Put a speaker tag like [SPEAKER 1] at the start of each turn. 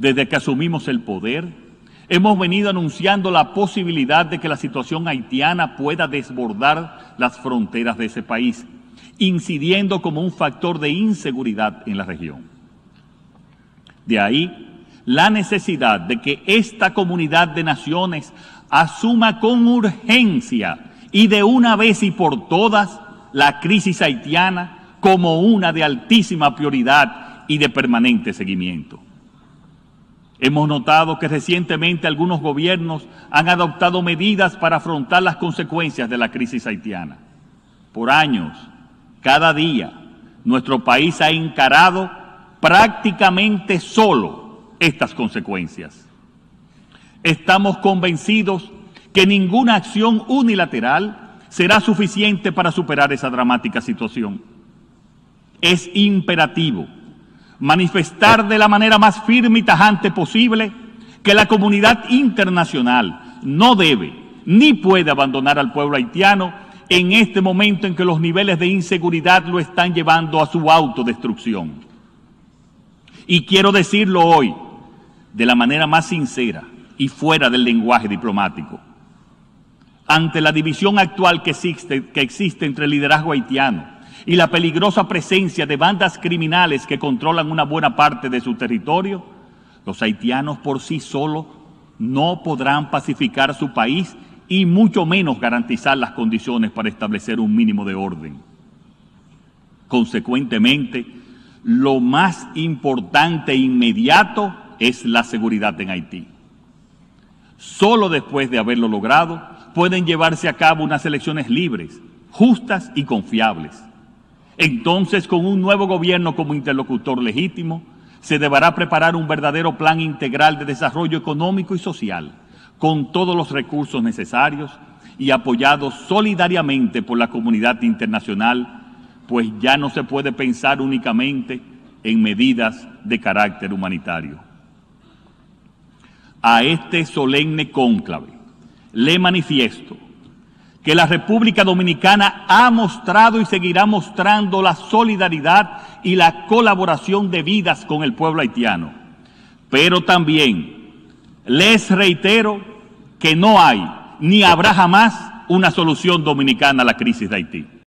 [SPEAKER 1] Desde que asumimos el poder, hemos venido anunciando la posibilidad de que la situación haitiana pueda desbordar las fronteras de ese país, incidiendo como un factor de inseguridad en la región. De ahí la necesidad de que esta comunidad de naciones asuma con urgencia y de una vez y por todas la crisis haitiana como una de altísima prioridad y de permanente seguimiento. Hemos notado que recientemente algunos gobiernos han adoptado medidas para afrontar las consecuencias de la crisis haitiana. Por años, cada día, nuestro país ha encarado prácticamente solo estas consecuencias. Estamos convencidos que ninguna acción unilateral será suficiente para superar esa dramática situación. Es imperativo manifestar de la manera más firme y tajante posible que la comunidad internacional no debe ni puede abandonar al pueblo haitiano en este momento en que los niveles de inseguridad lo están llevando a su autodestrucción. Y quiero decirlo hoy de la manera más sincera y fuera del lenguaje diplomático. Ante la división actual que existe, que existe entre el liderazgo haitiano, y la peligrosa presencia de bandas criminales que controlan una buena parte de su territorio, los haitianos por sí solos no podrán pacificar su país y mucho menos garantizar las condiciones para establecer un mínimo de orden. Consecuentemente, lo más importante e inmediato es la seguridad en Haití. Solo después de haberlo logrado pueden llevarse a cabo unas elecciones libres, justas y confiables. Entonces, con un nuevo gobierno como interlocutor legítimo, se deberá preparar un verdadero plan integral de desarrollo económico y social, con todos los recursos necesarios y apoyado solidariamente por la comunidad internacional, pues ya no se puede pensar únicamente en medidas de carácter humanitario. A este solemne cónclave le manifiesto que la República Dominicana ha mostrado y seguirá mostrando la solidaridad y la colaboración de vidas con el pueblo haitiano. Pero también les reitero que no hay ni habrá jamás una solución dominicana a la crisis de Haití.